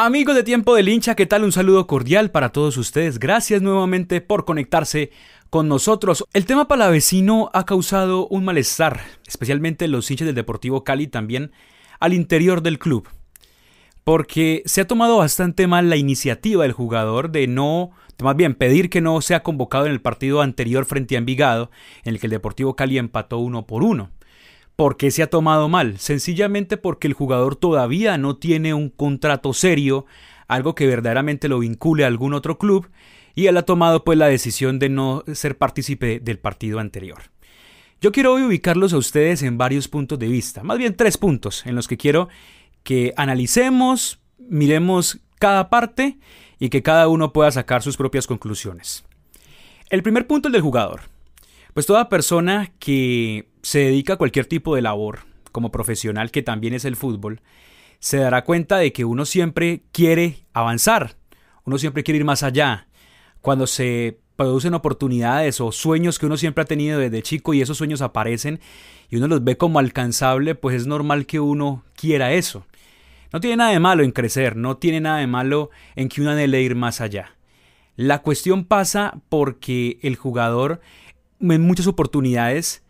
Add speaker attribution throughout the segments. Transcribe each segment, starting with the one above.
Speaker 1: Amigos de Tiempo del Hincha, ¿qué tal? Un saludo cordial para todos ustedes. Gracias nuevamente por conectarse con nosotros. El tema palavecino ha causado un malestar, especialmente los hinchas del Deportivo Cali también, al interior del club. Porque se ha tomado bastante mal la iniciativa del jugador de no, más bien pedir que no sea convocado en el partido anterior frente a Envigado, en el que el Deportivo Cali empató uno por uno. ¿Por qué se ha tomado mal? Sencillamente porque el jugador todavía no tiene un contrato serio, algo que verdaderamente lo vincule a algún otro club, y él ha tomado pues la decisión de no ser partícipe del partido anterior. Yo quiero hoy ubicarlos a ustedes en varios puntos de vista, más bien tres puntos en los que quiero que analicemos, miremos cada parte y que cada uno pueda sacar sus propias conclusiones. El primer punto es del jugador. Pues toda persona que se dedica a cualquier tipo de labor, como profesional que también es el fútbol, se dará cuenta de que uno siempre quiere avanzar, uno siempre quiere ir más allá. Cuando se producen oportunidades o sueños que uno siempre ha tenido desde chico y esos sueños aparecen y uno los ve como alcanzable, pues es normal que uno quiera eso. No tiene nada de malo en crecer, no tiene nada de malo en que uno anhele ir más allá. La cuestión pasa porque el jugador en muchas oportunidades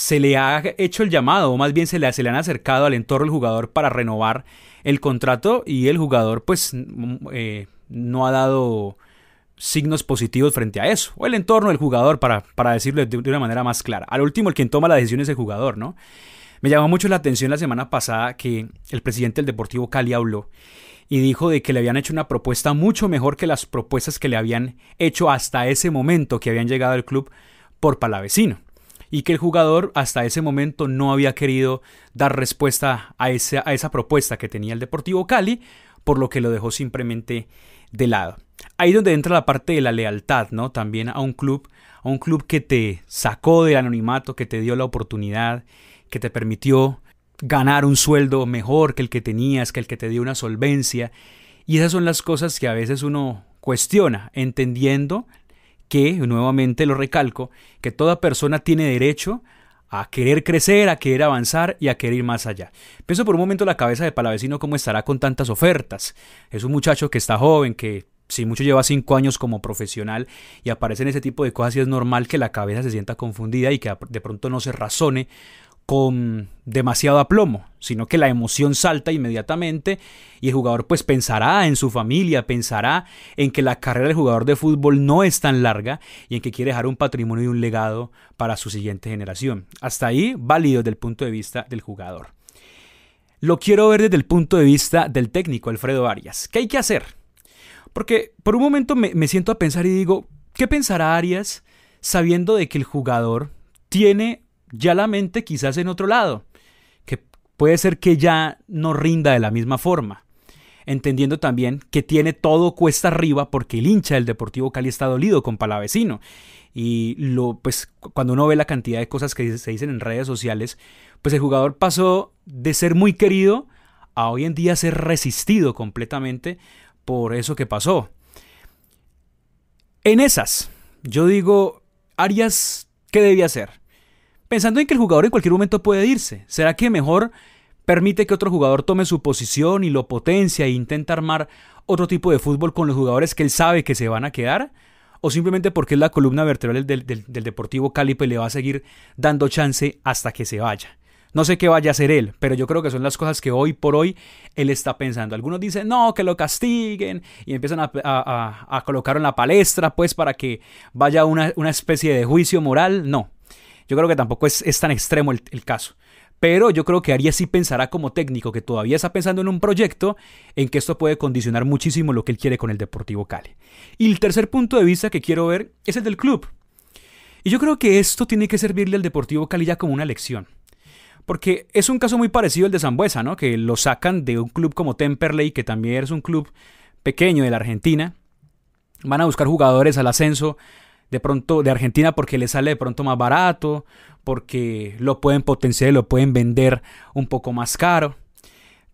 Speaker 1: se le ha hecho el llamado, o más bien se le, se le han acercado al entorno del jugador para renovar el contrato y el jugador pues mm, eh, no ha dado signos positivos frente a eso, o el entorno del jugador para, para decirlo de, una manera más clara. Al último, el quien toma la decisión es el jugador, ¿no? Me llamó mucho la atención la semana pasada que el presidente del Deportivo Cali habló y dijo de que le habían hecho una propuesta mucho mejor que las propuestas que le habían hecho hasta ese momento que habían llegado al club por Palavecino y que el jugador hasta ese momento no había querido dar respuesta a esa, a esa propuesta que tenía el Deportivo Cali, por lo que lo dejó simplemente de lado. Ahí donde entra la parte de la lealtad, ¿no? También a un club, a un club que te sacó del anonimato, que te dio la oportunidad, que te permitió ganar un sueldo mejor que el que tenías, que el que te dio una solvencia. Y esas son las cosas que a veces uno cuestiona, entendiendo que, nuevamente lo recalco, que toda persona tiene derecho a querer crecer, a querer avanzar y a querer ir más allá. Pienso por un momento la cabeza de Palavecino cómo estará con tantas ofertas. Es un muchacho que está joven, que si mucho lleva cinco años como profesional y aparece en ese tipo de cosas y es normal que la cabeza se sienta confundida y que de pronto no se razone con demasiado aplomo, sino que la emoción salta inmediatamente y el jugador pues pensará en su familia, pensará en que la carrera del jugador de fútbol no es tan larga y en que quiere dejar un patrimonio y un legado para su siguiente generación. Hasta ahí válido desde el punto de vista del jugador. Lo quiero ver desde el punto de vista del técnico Alfredo Arias. ¿Qué hay que hacer? Porque por un momento me, me siento a pensar y digo, ¿qué pensará Arias sabiendo de que el jugador tiene ya la mente quizás en otro lado, que puede ser que ya no rinda de la misma forma. Entendiendo también que tiene todo cuesta arriba porque el hincha del Deportivo Cali está dolido con Palavecino. Y lo, pues, cuando uno ve la cantidad de cosas que se dicen en redes sociales, pues el jugador pasó de ser muy querido a hoy en día ser resistido completamente por eso que pasó. En esas, yo digo, Arias, ¿qué debía hacer? pensando en que el jugador en cualquier momento puede irse. ¿Será que mejor permite que otro jugador tome su posición y lo potencia e intenta armar otro tipo de fútbol con los jugadores que él sabe que se van a quedar? ¿O simplemente porque es la columna vertebral del, Deportivo calipe pues, y le va a seguir dando chance hasta que se vaya? No sé qué vaya a hacer él, pero yo creo que son las cosas que hoy por hoy él está pensando. Algunos dicen, no, que lo castiguen y empiezan a, a, a, colocarlo en la palestra, pues para que vaya una especie de juicio moral. No, yo creo que tampoco es, tan extremo el, el caso. Pero yo creo que Arias sí pensará como técnico, que todavía está pensando en un proyecto en que esto puede condicionar muchísimo lo que él quiere con el Deportivo Cali. Y el tercer punto de vista que quiero ver es el del club. Y yo creo que esto tiene que servirle al Deportivo Cali ya como una lección. Porque es un caso muy parecido al de Zambuesa, ¿no? Que lo sacan de un club como Temperley, que también es un club pequeño de la Argentina. Van a buscar jugadores al ascenso de pronto de Argentina porque le sale de pronto más barato, porque lo pueden potenciar, lo pueden vender un poco más caro.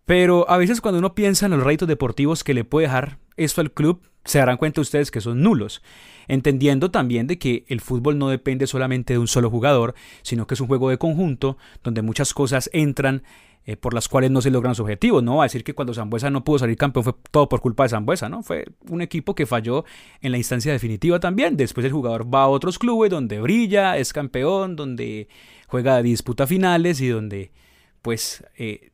Speaker 1: Pero a veces cuando uno piensa en los réditos deportivos que le puede dejar esto al club, se darán cuenta ustedes que son nulos, entendiendo también de que el fútbol no depende solamente de un solo jugador, sino que es un juego de conjunto donde muchas cosas entran eh, por las cuales no se logran sus objetivos. No va a decir que cuando Zambuesa no pudo salir campeón fue todo por culpa de Zambuesa, ¿no? Fue un equipo que falló en la instancia definitiva también. Después el jugador va a otros clubes donde brilla, es campeón, donde juega disputa finales y donde, pues, eh,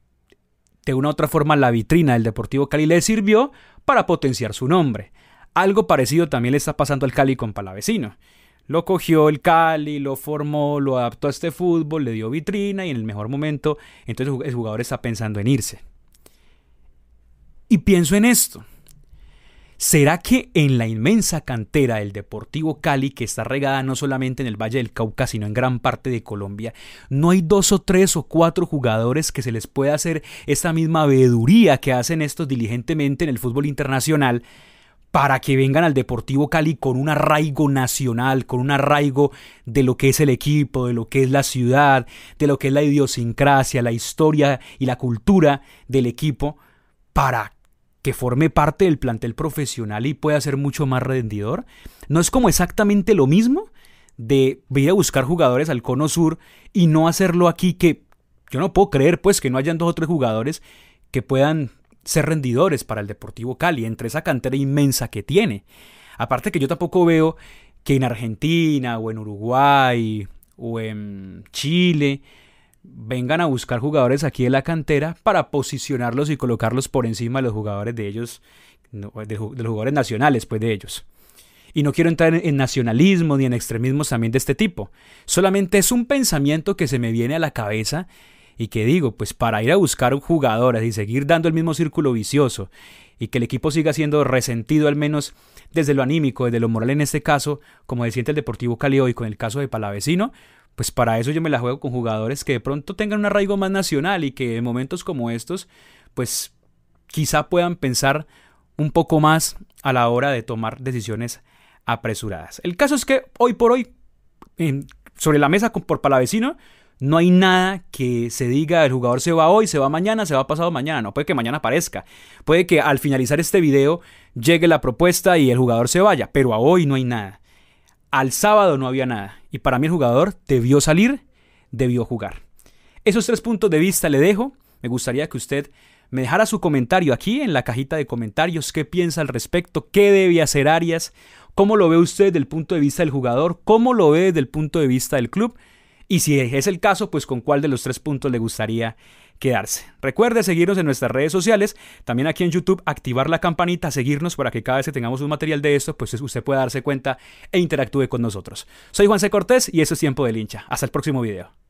Speaker 1: de una u otra forma la vitrina del Deportivo Cali le sirvió para potenciar su nombre. Algo parecido también le está pasando al Cali con Palavecino. Lo cogió el Cali, lo formó, lo adaptó a este fútbol, le dio vitrina y en el mejor momento, entonces el jugador está pensando en irse. Y pienso en esto. ¿Será que en la inmensa cantera del Deportivo Cali, que está regada no solamente en el Valle del Cauca, sino en gran parte de Colombia, no hay dos o tres o cuatro jugadores que se les pueda hacer esta misma veeduría que hacen estos diligentemente en el fútbol internacional para que vengan al Deportivo Cali con un arraigo nacional, con un arraigo de lo que es el equipo, de lo que es la ciudad, de lo que es la idiosincrasia, la historia y la cultura del equipo, para que forme parte del plantel profesional y pueda ser mucho más rendidor. No es como exactamente lo mismo de ir a buscar jugadores al Cono Sur y no hacerlo aquí, que yo no puedo creer pues que no hayan dos o tres jugadores que puedan ser rendidores para el Deportivo Cali, entre esa cantera inmensa que tiene. Aparte que yo tampoco veo que en Argentina o en Uruguay o en Chile vengan a buscar jugadores aquí de la cantera para posicionarlos y colocarlos por encima de los jugadores de ellos, de, los jugadores nacionales, pues de ellos. Y no quiero entrar en nacionalismo ni en extremismos también de este tipo. Solamente es un pensamiento que se me viene a la cabeza y que digo, pues para ir a buscar jugadores y seguir dando el mismo círculo vicioso y que el equipo siga siendo resentido al menos desde lo anímico, desde lo moral en este caso, como decía el Deportivo Cali hoy con el caso de Palavecino, pues para eso yo me la juego con jugadores que de pronto tengan un arraigo más nacional y que en momentos como estos, pues quizá puedan pensar un poco más a la hora de tomar decisiones apresuradas. El caso es que hoy por hoy, sobre la mesa por Palavecino, no hay nada que se diga, el jugador se va hoy, se va mañana, se va pasado mañana. No puede que mañana aparezca. Puede que al finalizar este video llegue la propuesta y el jugador se vaya, pero a hoy no hay nada. Al sábado no había nada. Y para mí el jugador debió salir, debió jugar. Esos tres puntos de vista le dejo. Me gustaría que usted me dejara su comentario aquí en la cajita de comentarios. ¿Qué piensa al respecto? ¿Qué debe hacer Arias? ¿Cómo lo ve usted desde el punto de vista del jugador? ¿Cómo lo ve desde el punto de vista del club? Y si es el caso, pues con cuál de los tres puntos le gustaría quedarse. Recuerde seguirnos en nuestras redes sociales, también aquí en YouTube, activar la campanita, seguirnos para que cada vez que tengamos un material de esto, pues usted pueda darse cuenta e interactúe con nosotros. Soy Juan C. Cortés y eso es Tiempo del Hincha. Hasta el próximo video.